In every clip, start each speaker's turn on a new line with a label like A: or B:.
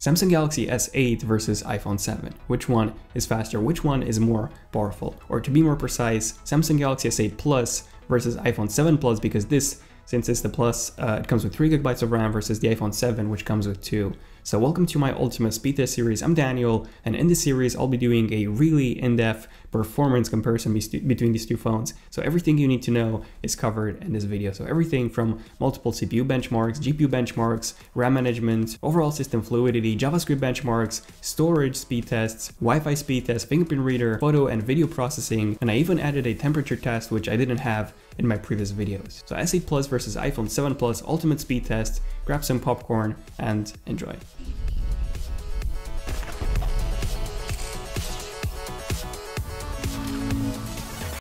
A: Samsung Galaxy S8 versus iPhone 7. Which one is faster? Which one is more powerful? Or to be more precise, Samsung Galaxy S8 Plus versus iPhone 7 Plus because this, since it's the Plus, uh, it comes with 3 gigabytes of RAM versus the iPhone 7 which comes with 2. So welcome to my ultimate Speed Test series, I'm Daniel, and in this series I'll be doing a really in-depth performance comparison between these two phones. So everything you need to know is covered in this video. So everything from multiple CPU benchmarks, GPU benchmarks, RAM management, overall system fluidity, JavaScript benchmarks, storage speed tests, Wi-Fi speed tests, fingerprint reader, photo and video processing, and I even added a temperature test which I didn't have in my previous videos. So S8 Plus versus iPhone 7 Plus Ultimate Speed Test, grab some popcorn and enjoy.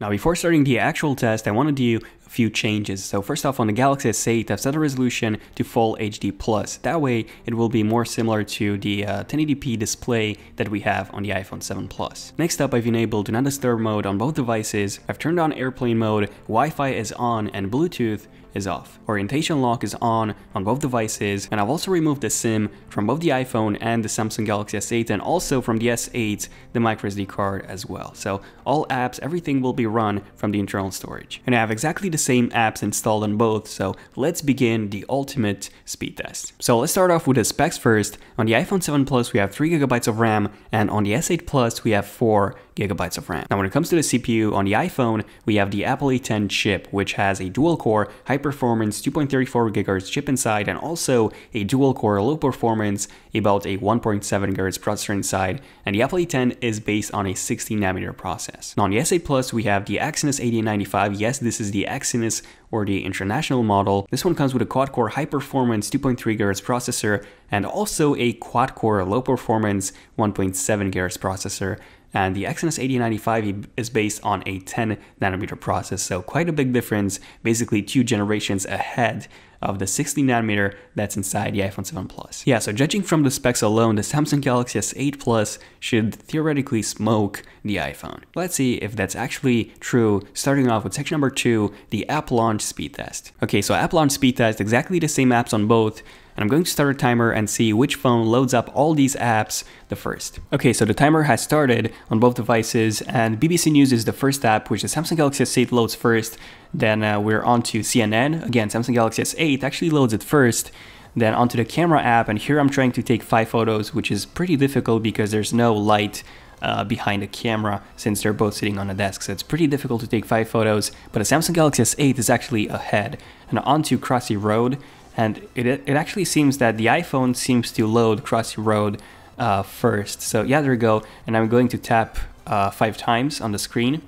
A: Now before starting the actual test, I want to do a few changes. So first off on the Galaxy S8, I've set the resolution to Full HD+. That way it will be more similar to the uh, 1080p display that we have on the iPhone 7 Plus. Next up, I've enabled Do Not Disturb mode on both devices, I've turned on airplane mode, Wi-Fi is on and Bluetooth, is off. Orientation lock is on on both devices and I've also removed the SIM from both the iPhone and the Samsung Galaxy S8 and also from the S8 the microSD card as well. So all apps, everything will be run from the internal storage. And I have exactly the same apps installed on both so let's begin the ultimate speed test. So let's start off with the specs first. On the iPhone 7 Plus we have 3GB of RAM and on the S8 Plus we have 4 gigabytes of RAM. Now when it comes to the CPU on the iPhone, we have the Apple A10 chip, which has a dual-core high performance 2.34 GHz chip inside and also a dual core low performance about a 1.7 GHz processor inside and the Apple A10 is based on a 16nm process. Now on the S8 Plus we have the Exynos 8895, yes this is the Exynos or the international model. This one comes with a quad-core high-performance 2.3 GHz processor and also a quad-core low-performance 1.7 GHz processor and the Exynos 8095 is based on a 10 nanometer process, so quite a big difference, basically two generations ahead of the 60 nanometer that's inside the iPhone 7 Plus. Yeah, so judging from the specs alone, the Samsung Galaxy S8 Plus should theoretically smoke the iPhone. Let's see if that's actually true, starting off with section number two, the app launch speed test. Okay, so app launch speed test, exactly the same apps on both, and I'm going to start a timer and see which phone loads up all these apps the first. Okay, so the timer has started on both devices and BBC News is the first app which the Samsung Galaxy S8 loads first, then uh, we're onto CNN. Again, Samsung Galaxy S8 actually loads it first, then onto the camera app. And here I'm trying to take five photos, which is pretty difficult because there's no light uh, behind the camera since they're both sitting on a desk. So it's pretty difficult to take five photos, but the Samsung Galaxy S8 is actually ahead. And onto Crossy Road, and it, it actually seems that the iPhone seems to load Crossy Road uh, first. So yeah, there we go. And I'm going to tap uh, five times on the screen.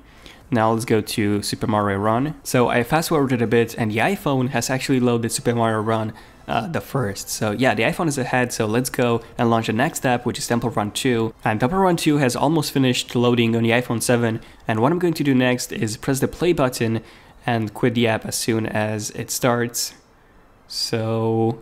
A: Now let's go to Super Mario Run. So I fast forwarded a bit and the iPhone has actually loaded Super Mario Run uh, the first. So yeah, the iPhone is ahead, so let's go and launch the next app, which is Temple Run 2. And Temple Run 2 has almost finished loading on the iPhone 7, and what I'm going to do next is press the play button and quit the app as soon as it starts. So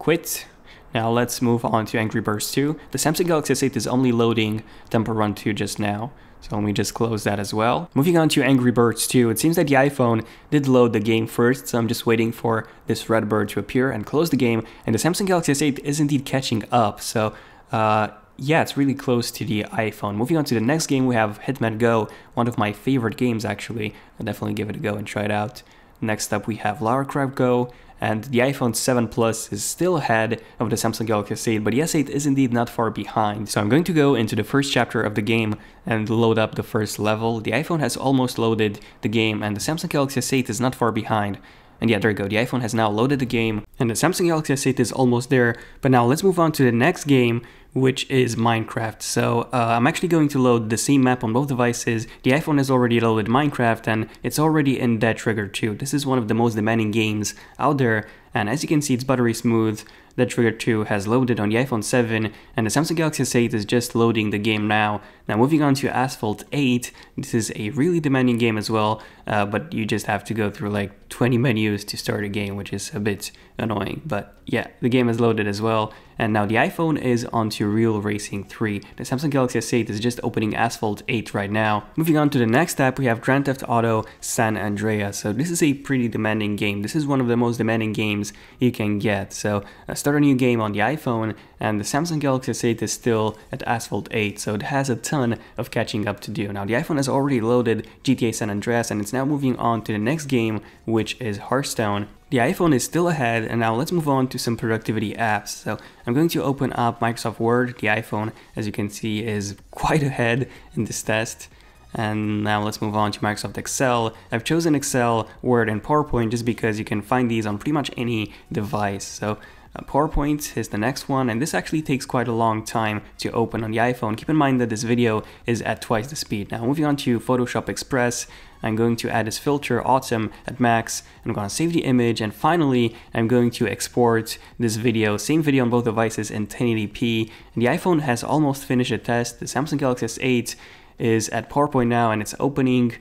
A: quit. Now let's move on to Angry Birds 2. The Samsung Galaxy S8 is only loading Temple Run 2 just now. So let me just close that as well. Moving on to Angry Birds 2, it seems that the iPhone did load the game first, so I'm just waiting for this red bird to appear and close the game, and the Samsung Galaxy S8 is indeed catching up, so uh, yeah, it's really close to the iPhone. Moving on to the next game, we have Hitman Go, one of my favorite games actually. I'll definitely give it a go and try it out. Next up, we have Lara Croft Go, and the iPhone 7 Plus is still ahead of the Samsung Galaxy s 8, but the S8 is indeed not far behind. So I'm going to go into the first chapter of the game and load up the first level. The iPhone has almost loaded the game and the Samsung Galaxy S8 is not far behind. And yeah, there you go, the iPhone has now loaded the game, and the Samsung Galaxy S8 is almost there. But now let's move on to the next game, which is Minecraft. So uh, I'm actually going to load the same map on both devices. The iPhone has already loaded Minecraft, and it's already in that trigger too. This is one of the most demanding games out there, and as you can see, it's buttery smooth. The Trigger 2 has loaded on the iPhone 7 and the Samsung Galaxy S8 is just loading the game now. Now moving on to Asphalt 8, this is a really demanding game as well, uh, but you just have to go through like 20 menus to start a game, which is a bit annoying. But yeah, the game is loaded as well. And now the iPhone is onto Real Racing 3. The Samsung Galaxy S8 is just opening Asphalt 8 right now. Moving on to the next app, we have Grand Theft Auto San Andreas. So this is a pretty demanding game. This is one of the most demanding games you can get. So uh, start a new game on the iPhone, and the Samsung Galaxy S8 is still at Asphalt 8, so it has a ton of catching up to do. Now, the iPhone has already loaded GTA San Andreas, and it's now moving on to the next game, which is Hearthstone. The iPhone is still ahead, and now let's move on to some productivity apps. So I'm going to open up Microsoft Word. The iPhone, as you can see, is quite ahead in this test. And now let's move on to Microsoft Excel. I've chosen Excel, Word, and PowerPoint just because you can find these on pretty much any device. So uh, PowerPoint is the next one, and this actually takes quite a long time to open on the iPhone. Keep in mind that this video is at twice the speed. Now moving on to Photoshop Express, I'm going to add this filter autumn at max. I'm going to save the image and finally I'm going to export this video, same video on both devices in 1080p. And the iPhone has almost finished a test. The Samsung Galaxy S8 is at PowerPoint now and it's opening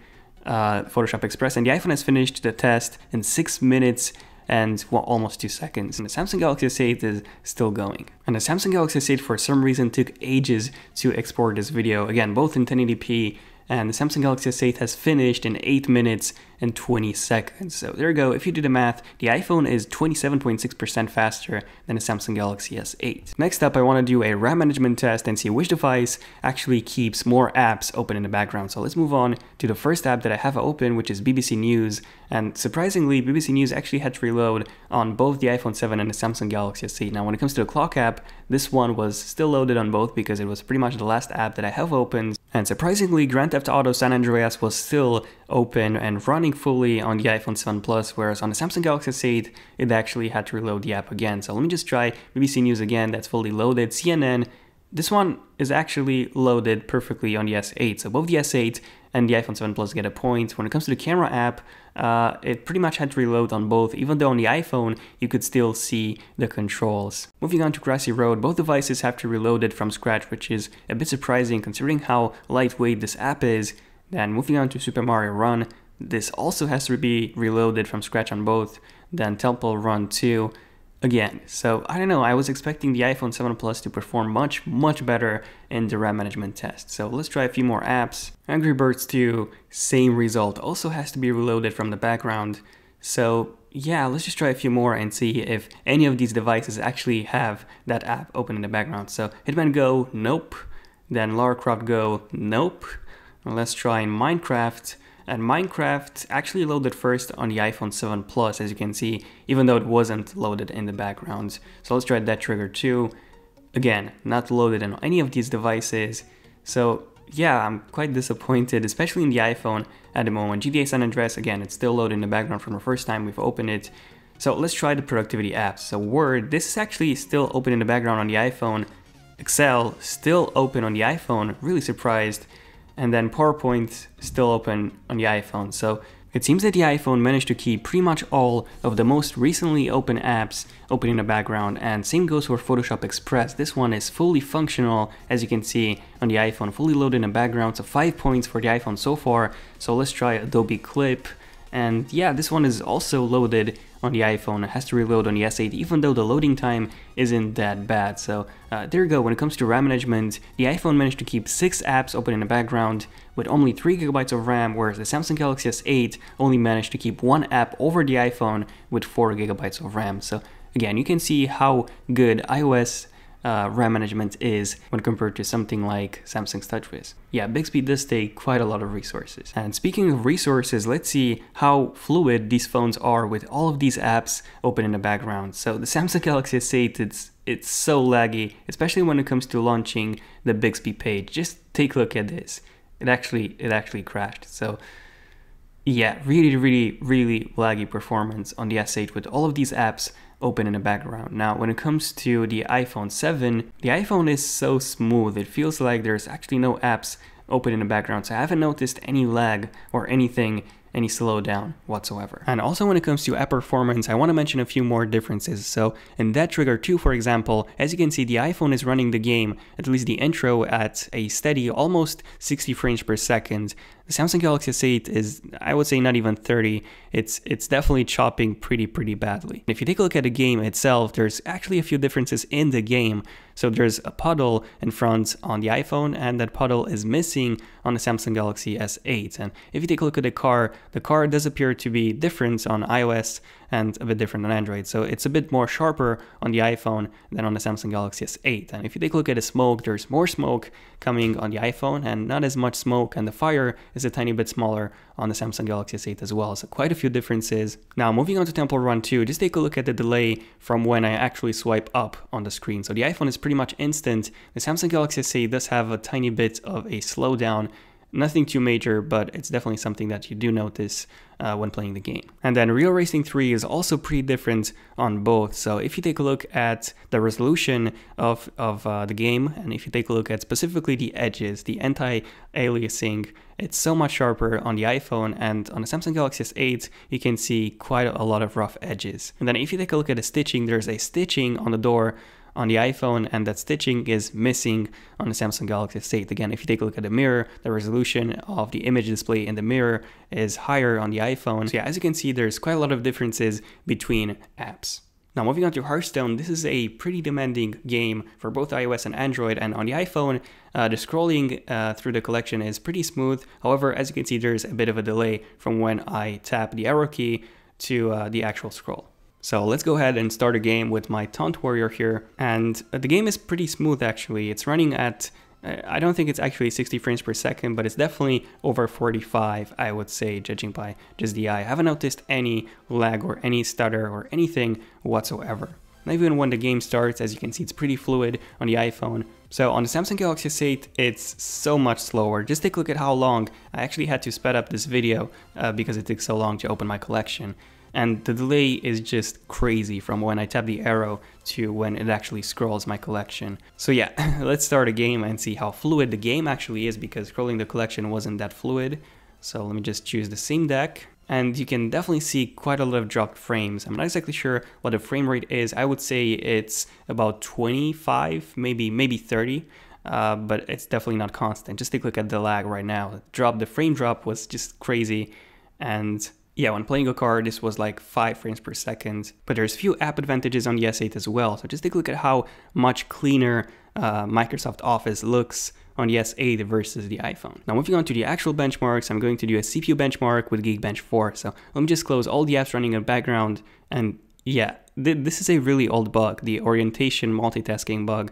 A: uh, Photoshop Express and the iPhone has finished the test in six minutes and well, almost two seconds. And the Samsung Galaxy S8 is still going. And the Samsung Galaxy S8 for some reason took ages to export this video, again, both in 1080p, and the Samsung Galaxy S8 has finished in 8 minutes and 20 seconds. So there you go. If you do the math, the iPhone is 27.6% faster than a Samsung Galaxy S8. Next up, I want to do a RAM management test and see which device actually keeps more apps open in the background. So let's move on to the first app that I have open, which is BBC News. And surprisingly, BBC News actually had to reload on both the iPhone 7 and the Samsung Galaxy S8. Now, when it comes to the clock app, this one was still loaded on both because it was pretty much the last app that I have opened. And surprisingly, Grand Theft Auto San Andreas was still open and running working fully on the iPhone 7 Plus, whereas on the Samsung Galaxy S8, it actually had to reload the app again. So let me just try BBC News again, that's fully loaded, CNN. This one is actually loaded perfectly on the S8. So both the S8 and the iPhone 7 Plus get a point. When it comes to the camera app, uh, it pretty much had to reload on both, even though on the iPhone you could still see the controls. Moving on to Grassy Road, both devices have to reload it from scratch, which is a bit surprising considering how lightweight this app is. Then moving on to Super Mario Run, this also has to be reloaded from scratch on both, then Temple Run 2 again. So I don't know, I was expecting the iPhone 7 Plus to perform much, much better in the RAM management test. So let's try a few more apps. Angry Birds 2, same result, also has to be reloaded from the background. So yeah, let's just try a few more and see if any of these devices actually have that app open in the background. So Hitman Go, nope. Then Lara Croft Go, nope. Let's try Minecraft. And Minecraft actually loaded first on the iPhone 7 Plus, as you can see, even though it wasn't loaded in the background. So let's try that trigger too. Again, not loaded on any of these devices. So yeah, I'm quite disappointed, especially in the iPhone at the moment. GTA San Andreas, again, it's still loaded in the background from the first time we've opened it. So let's try the productivity apps. So Word, this is actually still open in the background on the iPhone. Excel, still open on the iPhone, really surprised and then PowerPoint still open on the iPhone. So it seems that the iPhone managed to keep pretty much all of the most recently open apps open in the background and same goes for Photoshop Express. This one is fully functional as you can see on the iPhone, fully loaded in the background. So 5 points for the iPhone so far. So let's try Adobe Clip and yeah, this one is also loaded on the iPhone, it has to reload on the S8, even though the loading time isn't that bad. So uh, there you go, when it comes to RAM management, the iPhone managed to keep 6 apps open in the background with only 3GB of RAM, whereas the Samsung Galaxy S8 only managed to keep one app over the iPhone with 4GB of RAM. So again, you can see how good iOS uh, RAM management is when compared to something like Samsung's TouchWiz. Yeah, Bixby does take quite a lot of resources. And speaking of resources, let's see how fluid these phones are with all of these apps open in the background. So the Samsung Galaxy S8, it's it's so laggy, especially when it comes to launching the Bixby page. Just take a look at this. It actually it actually crashed. So yeah, really, really, really laggy performance on the S8 with all of these apps open in the background. Now, when it comes to the iPhone 7, the iPhone is so smooth. It feels like there's actually no apps open in the background. So I haven't noticed any lag or anything any slowdown whatsoever. And also when it comes to app performance, I want to mention a few more differences. So in that trigger 2, for example, as you can see, the iPhone is running the game, at least the intro, at a steady almost 60 frames per second. The Samsung Galaxy S8 is, I would say, not even 30. It's it's definitely chopping pretty, pretty badly. If you take a look at the game itself, there's actually a few differences in the game. So there's a puddle in front on the iPhone and that puddle is missing on the Samsung Galaxy S8. And if you take a look at the car, the car does appear to be different on iOS and a bit different on Android. So it's a bit more sharper on the iPhone than on the Samsung Galaxy S8. And if you take a look at the smoke, there's more smoke coming on the iPhone and not as much smoke, and the fire is a tiny bit smaller on the Samsung Galaxy S8 as well. So quite a few differences. Now moving on to Temple Run 2, just take a look at the delay from when I actually swipe up on the screen. So the iPhone is pretty much instant. The Samsung Galaxy S8 does have a tiny bit of a slowdown Nothing too major, but it's definitely something that you do notice uh, when playing the game. And then Real Racing 3 is also pretty different on both. So if you take a look at the resolution of, of uh, the game, and if you take a look at specifically the edges, the anti-aliasing, it's so much sharper on the iPhone and on the Samsung Galaxy S8, you can see quite a lot of rough edges. And then if you take a look at the stitching, there's a stitching on the door on the iPhone and that stitching is missing on the Samsung Galaxy S8. Again, if you take a look at the mirror, the resolution of the image display in the mirror is higher on the iPhone. So yeah, as you can see, there's quite a lot of differences between apps. Now moving on to Hearthstone, this is a pretty demanding game for both iOS and Android, and on the iPhone, uh, the scrolling uh, through the collection is pretty smooth. However, as you can see, there's a bit of a delay from when I tap the arrow key to uh, the actual scroll. So let's go ahead and start a game with my Taunt Warrior here. And uh, the game is pretty smooth actually. It's running at, uh, I don't think it's actually 60 frames per second, but it's definitely over 45, I would say, judging by just the eye. I haven't noticed any lag or any stutter or anything whatsoever. Not even when the game starts, as you can see, it's pretty fluid on the iPhone. So on the Samsung Galaxy S8, it's so much slower. Just take a look at how long I actually had to sped up this video uh, because it took so long to open my collection. And the delay is just crazy from when I tap the arrow to when it actually scrolls my collection. So yeah, let's start a game and see how fluid the game actually is because scrolling the collection wasn't that fluid. So let me just choose the same deck and you can definitely see quite a lot of dropped frames. I'm not exactly sure what the frame rate is. I would say it's about 25, maybe maybe 30, uh, but it's definitely not constant. Just take a look at the lag right now. Drop the frame drop was just crazy, and yeah, when playing a card, this was like 5 frames per second, but there's few app advantages on the S8 as well, so just take a look at how much cleaner uh, Microsoft Office looks on the S8 versus the iPhone. Now moving on to the actual benchmarks, I'm going to do a CPU benchmark with Geekbench 4, so let me just close all the apps running in the background, and yeah, th this is a really old bug, the orientation multitasking bug,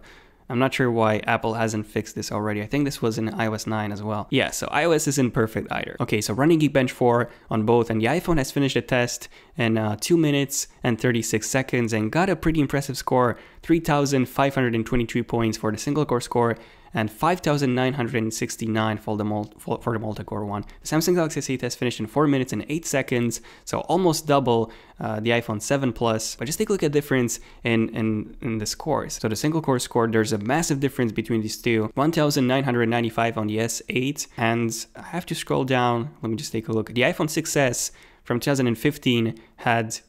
A: I'm not sure why Apple hasn't fixed this already. I think this was in iOS 9 as well. Yeah, so iOS isn't perfect either. Okay, so running Geekbench 4 on both, and the iPhone has finished the test in uh, 2 minutes and 36 seconds and got a pretty impressive score, 3,523 points for the single core score and 5,969 for the, mul- for, for the multi-core one. The Samsung Galaxy S8 has finished in 4 minutes and 8 seconds, so almost double uh, the iPhone 7 Plus. But just take a look at the difference in, in, in the scores. So the single core score, there's a massive difference between these two, 1,995 on the S8, and I have to scroll down, let me just take a look. The iPhone 6S from 2015 had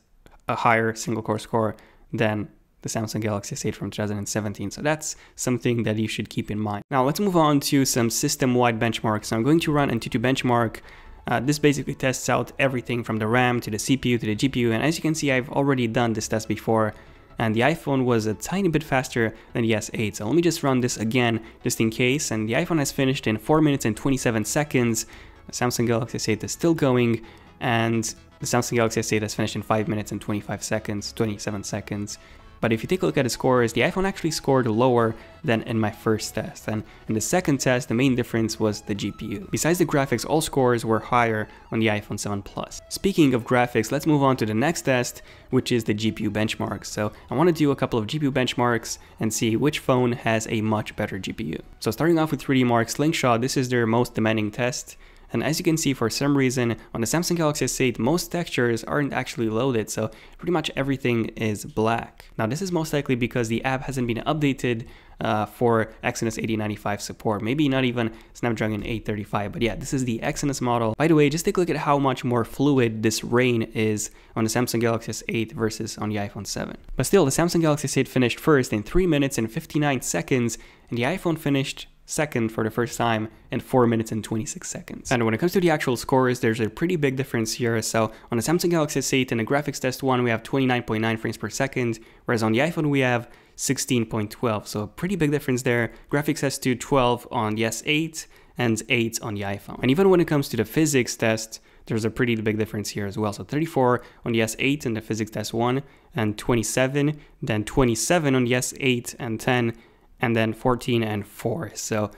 A: a higher single core score than the Samsung Galaxy S8 from 2017. So that's something that you should keep in mind. Now let's move on to some system-wide benchmarks. So I'm going to run Antutu benchmark. Uh, this basically tests out everything from the RAM to the CPU to the GPU. And as you can see, I've already done this test before and the iPhone was a tiny bit faster than the S8. So let me just run this again just in case. And the iPhone has finished in 4 minutes and 27 seconds. The Samsung Galaxy S8 is still going and the Samsung Galaxy S8 has finished in 5 minutes and 25 seconds, 27 seconds. But if you take a look at the scores, the iPhone actually scored lower than in my first test. And in the second test, the main difference was the GPU. Besides the graphics, all scores were higher on the iPhone 7 Plus. Speaking of graphics, let's move on to the next test, which is the GPU benchmarks. So I want to do a couple of GPU benchmarks and see which phone has a much better GPU. So starting off with 3D Mark Slingshot, this is their most demanding test and as you can see, for some reason, on the Samsung Galaxy S8, most textures aren't actually loaded, so pretty much everything is black. Now, this is most likely because the app hasn't been updated uh, for Exynos 8095 support. Maybe not even Snapdragon 835, but yeah, this is the Exynos model. By the way, just take a look at how much more fluid this rain is on the Samsung Galaxy S8 versus on the iPhone 7. But still, the Samsung Galaxy S8 finished first in 3 minutes and 59 seconds, and the iPhone finished second for the first time in 4 minutes and 26 seconds. And when it comes to the actual scores, there's a pretty big difference here. So on the Samsung Galaxy S8 in the graphics test one, we have 29.9 frames per second, whereas on the iPhone we have 16.12. So a pretty big difference there. Graphics S2 12 on the S8 and 8 on the iPhone. And even when it comes to the physics test, there's a pretty big difference here as well. So 34 on the S8 and the physics test one and 27, then 27 on the S8 and 10 and then 14 and 4. So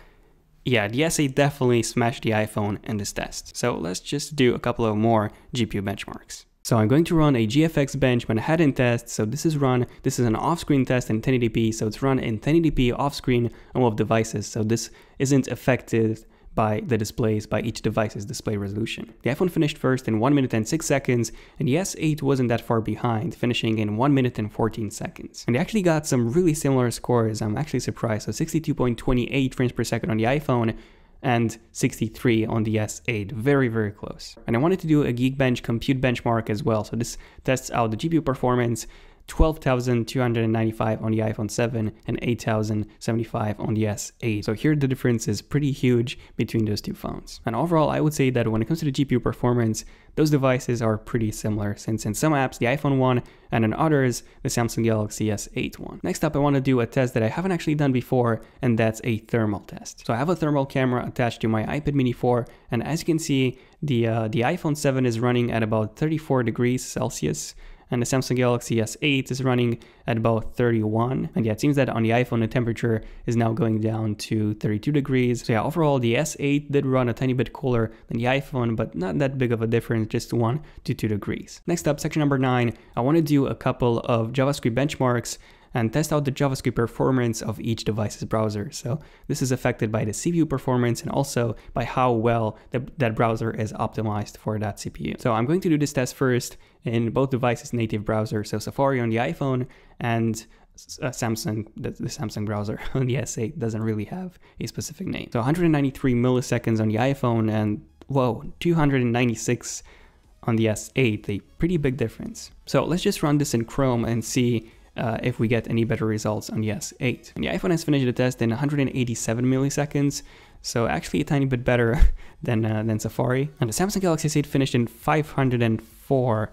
A: yeah, the SE definitely smashed the iPhone in this test. So let's just do a couple of more GPU benchmarks. So I'm going to run a GFX bench Manhattan test. So this is run, this is an off-screen test in 1080p. So it's run in 1080p off-screen on both devices. So this isn't affected by the displays by each device's display resolution. The iPhone finished first in 1 minute and 6 seconds, and the S8 wasn't that far behind, finishing in 1 minute and 14 seconds. And they actually got some really similar scores, I'm actually surprised, so 62.28 frames per second on the iPhone, and 63 on the S8, very, very close. And I wanted to do a Geekbench compute benchmark as well, so this tests out the GPU performance 12,295 on the iPhone 7 and 8,075 on the S8. So here the difference is pretty huge between those two phones. And overall, I would say that when it comes to the GPU performance, those devices are pretty similar since in some apps the iPhone one and in others the Samsung Galaxy S8 one. Next up I want to do a test that I haven't actually done before and that's a thermal test. So I have a thermal camera attached to my iPad mini 4 and as you can see the, uh, the iPhone 7 is running at about 34 degrees Celsius and the Samsung Galaxy S8 is running at about 31. And yeah, it seems that on the iPhone, the temperature is now going down to 32 degrees. So yeah, overall, the S8 did run a tiny bit cooler than the iPhone, but not that big of a difference, just one to two degrees. Next up, section number nine, I want to do a couple of JavaScript benchmarks and test out the JavaScript performance of each device's browser. So this is affected by the CPU performance and also by how well the, that browser is optimized for that CPU. So I'm going to do this test first in both devices' native browser, so Safari on the iPhone and uh, Samsung, the, the, Samsung browser on the S8 doesn't really have a specific name. So 193 milliseconds on the iPhone and whoa, 296 on the S8, a pretty big difference. So let's just run this in Chrome and see uh, if we get any better results on the s 8. And the iPhone has finished the test in 187 milliseconds, so actually a tiny bit better than, uh, than Safari. And the Samsung Galaxy S8 finished in 504,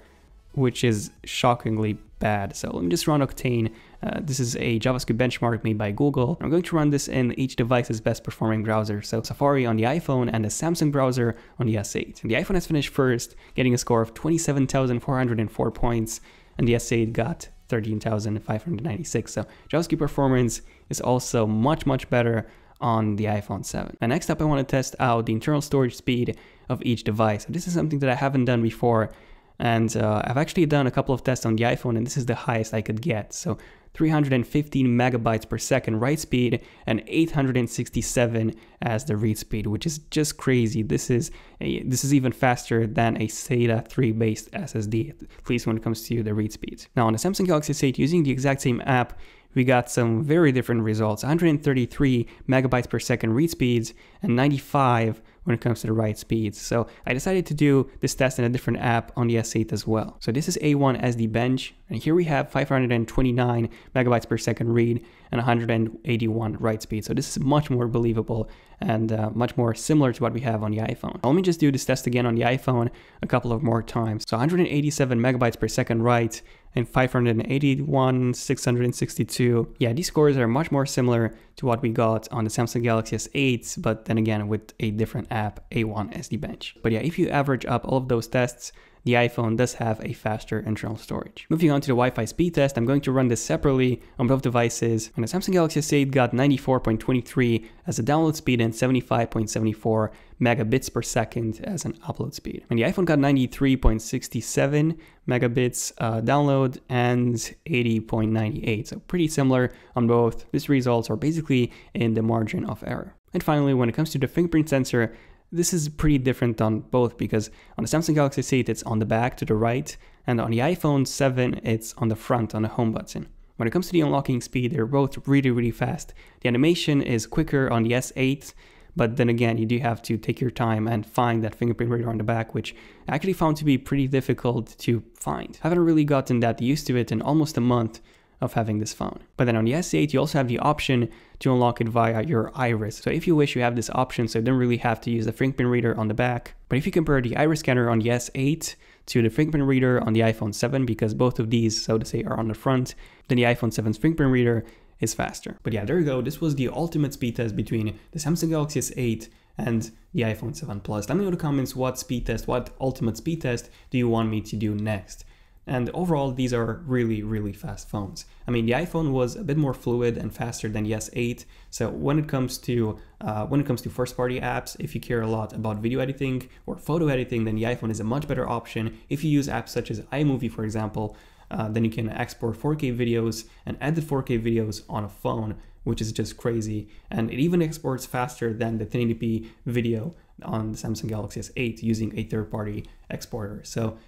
A: which is shockingly bad. So let me just run Octane. Uh, this is a JavaScript benchmark made by Google. I'm going to run this in each device's best performing browser. So Safari on the iPhone and the Samsung browser on the S8. And the iPhone has finished first, getting a score of 27,404 points, and the S8 got 13,596. So JavaScript performance is also much, much better on the iPhone 7. And next up, I wanna test out the internal storage speed of each device. this is something that I haven't done before and uh, I've actually done a couple of tests on the iPhone and this is the highest I could get. So 315 megabytes per second write speed, and 867 as the read speed, which is just crazy. This is a, this is even faster than a SATA 3 based SSD, at least when it comes to the read speeds. Now on the Samsung Galaxy S8, using the exact same app, we got some very different results 133 megabytes per second read speeds and 95 when it comes to the write speeds. So I decided to do this test in a different app on the S8 as well. So this is A1 SD Bench, and here we have 529 megabytes per second read and 181 write speed. So this is much more believable and uh, much more similar to what we have on the iPhone. let me just do this test again on the iPhone a couple of more times. So 187 megabytes per second write, and 581, 662. Yeah, these scores are much more similar to what we got on the Samsung Galaxy S8, but then again with a different app, A1 SD Bench. But yeah, if you average up all of those tests, the iPhone does have a faster internal storage. Moving on to the Wi-Fi speed test, I'm going to run this separately on both devices. On the Samsung Galaxy S8 got 94.23 as a download speed and 75.74 megabits per second as an upload speed. And the iPhone got 93.67 megabits uh, download and 80.98. So pretty similar on both. These results are basically in the margin of error. And finally, when it comes to the fingerprint sensor, this is pretty different on both because on the Samsung Galaxy s 8 it's on the back to the right and on the iPhone 7 it's on the front on the home button. When it comes to the unlocking speed, they're both really, really fast. The animation is quicker on the S8, but then again, you do have to take your time and find that fingerprint reader on the back, which I actually found to be pretty difficult to find. I haven't really gotten that used to it in almost a month, of having this phone. But then on the S8, you also have the option to unlock it via your iris. So if you wish, you have this option, so you don't really have to use the fingerprint reader on the back. But if you compare the iris scanner on the S8 to the fingerprint reader on the iPhone 7, because both of these, so to say, are on the front, then the iPhone 7's fingerprint reader is faster. But yeah, there you go. This was the ultimate speed test between the Samsung Galaxy S8 and the iPhone 7 Plus. Let me know in the comments what speed test, what ultimate speed test do you want me to do next. And overall, these are really, really fast phones. I mean, the iPhone was a bit more fluid and faster than the S8. So when it comes to uh, when it comes to first-party apps, if you care a lot about video editing or photo editing, then the iPhone is a much better option. If you use apps such as iMovie, for example, uh, then you can export 4K videos and edit 4K videos on a phone, which is just crazy. And it even exports faster than the 1080p video on the Samsung Galaxy S8 using a third-party exporter. So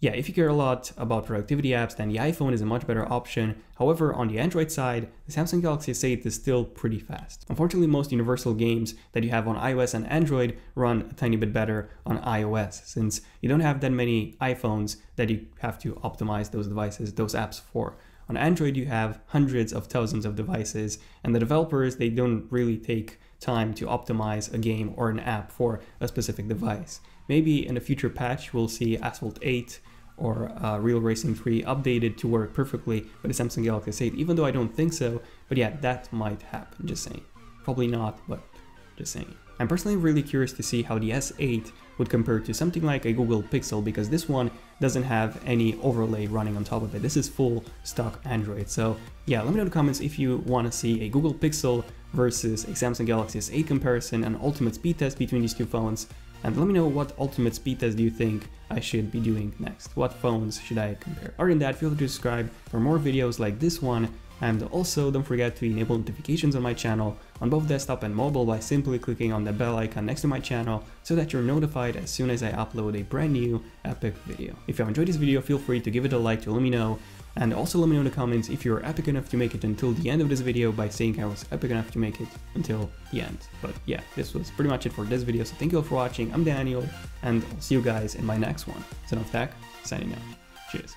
A: yeah, if you care a lot about productivity apps, then the iPhone is a much better option. However, on the Android side, the Samsung Galaxy S8 is still pretty fast. Unfortunately, most universal games that you have on iOS and Android run a tiny bit better on iOS, since you don't have that many iPhones that you have to optimize those devices, those apps for. On Android, you have hundreds of thousands of devices, and the developers, they don't really take time to optimize a game or an app for a specific device. Maybe in a future patch we'll see Asphalt 8 or uh, Real Racing 3 updated to work perfectly with a Samsung Galaxy S8, even though I don't think so, but yeah, that might happen, just saying. Probably not, but just saying. I'm personally really curious to see how the S8 would compare to something like a Google Pixel because this one doesn't have any overlay running on top of it. This is full stock Android. So yeah, let me know in the comments if you want to see a Google Pixel versus a Samsung Galaxy S8 comparison and ultimate speed test between these two phones and let me know what ultimate speed test do you think I should be doing next. What phones should I compare? Other than that, feel free to subscribe for more videos like this one and also don't forget to enable notifications on my channel on both desktop and mobile by simply clicking on the bell icon next to my channel so that you're notified as soon as I upload a brand new epic video. If you have enjoyed this video, feel free to give it a like to let me know and also let me know in the comments if you're epic enough to make it until the end of this video by saying I was epic enough to make it until the end. But yeah, this was pretty much it for this video, so thank you all for watching, I'm Daniel, and I'll see you guys in my next one. Son of Tech, signing out. Cheers.